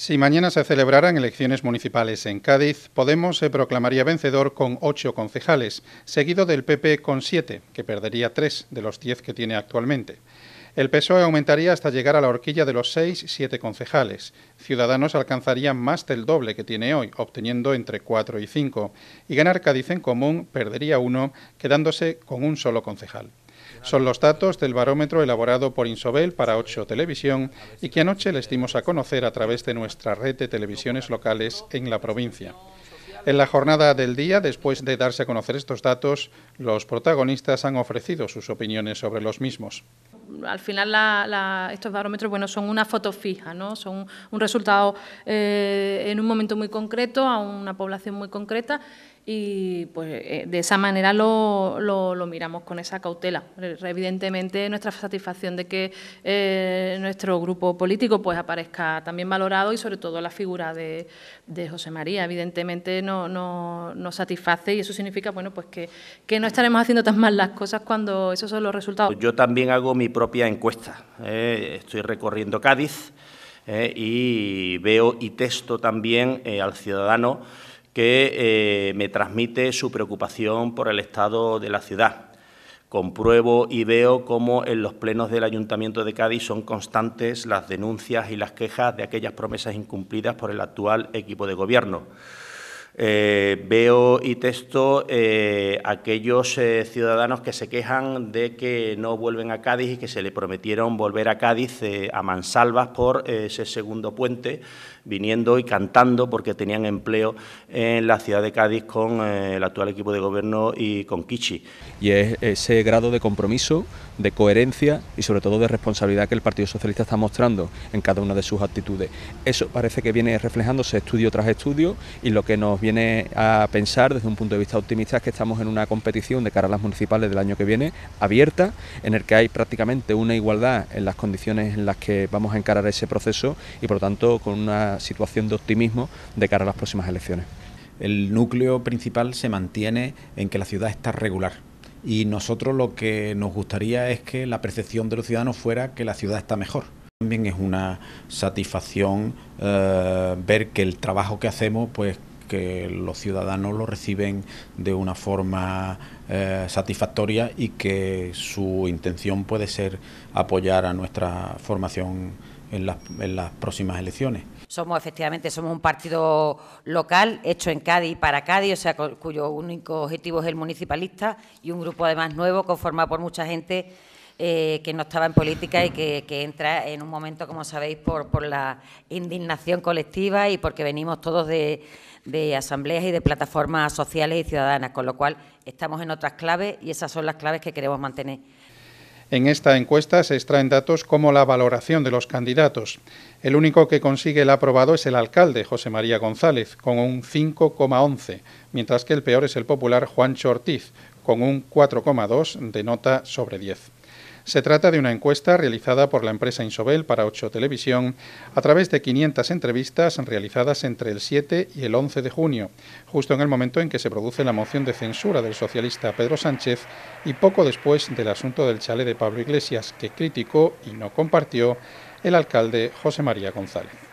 Si mañana se celebraran elecciones municipales en Cádiz, Podemos se proclamaría vencedor con ocho concejales, seguido del PP con siete, que perdería tres de los diez que tiene actualmente. El PSOE aumentaría hasta llegar a la horquilla de los seis, siete concejales. Ciudadanos alcanzaría más del doble que tiene hoy, obteniendo entre cuatro y cinco. Y ganar Cádiz en común perdería uno, quedándose con un solo concejal. Son los datos del barómetro elaborado por Insobel para 8 Televisión y que anoche les dimos a conocer a través de nuestra red de televisiones locales en la provincia. En la jornada del día, después de darse a conocer estos datos, los protagonistas han ofrecido sus opiniones sobre los mismos al final estos barómetros bueno, son una foto fija, ¿no? son un resultado eh, en un momento muy concreto, a una población muy concreta, y pues eh, de esa manera lo, miramos con esa cautela. Evidentemente nuestra satisfacción de que eh, nuestro grupo político pues aparezca también valorado y sobre todo la figura de, de José María, evidentemente nos satisface y eso significa bueno pues que, no estaremos haciendo tan mal las cosas cuando esos son los resultados. Yo también hago mi encuesta. ¿eh? estoy recorriendo Cádiz ¿eh? y veo y texto también eh, al ciudadano que me transmite su preocupación por el estado de la ciudad. Compruebo y veo cómo en los plenos del Ayuntamiento de Cádiz son constantes las denuncias y las quejas de aquellas promesas incumplidas por el actual equipo de gobierno. Eh, veo y texto eh, aquellos eh, ciudadanos que se quejan de que no vuelven a Cádiz y que se le prometieron volver a Cádiz a mansalvas por ese segundo puente, viniendo y cantando porque tenían empleo en la ciudad de Cádiz con el actual equipo de gobierno y con Kichi. Y es ese grado de compromiso, de coherencia y sobre todo de responsabilidad que el Partido Socialista está mostrando en cada una de sus actitudes. Eso parece que viene reflejándose estudio tras estudio y lo que nos viene a pensar desde un punto de vista optimista es que estamos en una competición de cara a las municipales del año que viene abierta, en el que hay prácticamente una igualdad en las condiciones en las que vamos a encarar ese proceso y por lo tanto con una situación de optimismo de cara a las próximas elecciones. El núcleo principal se mantiene en que la ciudad está regular, y nosotros lo que nos gustaría es que la percepción de los ciudadanos fuera que la ciudad está mejor. También es una satisfacción eh, ver que el trabajo que hacemos pues que los ciudadanos lo reciben de una forma eh, satisfactoria y que su intención puede ser apoyar a nuestra formación en las, próximas elecciones. Somos efectivamente somos un partido local hecho en Cádiz para Cádiz, o sea, cuyo único objetivo es el municipalista y un grupo además nuevo conformado por mucha gente eh, que no estaba en política y que, entra en un momento, como sabéis, por, la indignación colectiva y porque venimos todos de, de asambleas y de plataformas sociales y ciudadanas, con lo cual estamos en otras claves y esas son las claves que queremos mantener. En esta encuesta se extraen datos como la valoración de los candidatos. El único que consigue el aprobado es el alcalde, José María González, con un 5,11, mientras que el peor es el popular Juan Ortiz, con un 4,2 de nota sobre 10. Se trata de una encuesta realizada por la empresa Insobel para 8 Televisión a través de 500 entrevistas realizadas entre el 7 y el 11 de junio, justo en el momento en que se produce la moción de censura del socialista Pedro Sánchez y poco después del asunto del chale de Pablo Iglesias, que criticó y no compartió el alcalde José María González.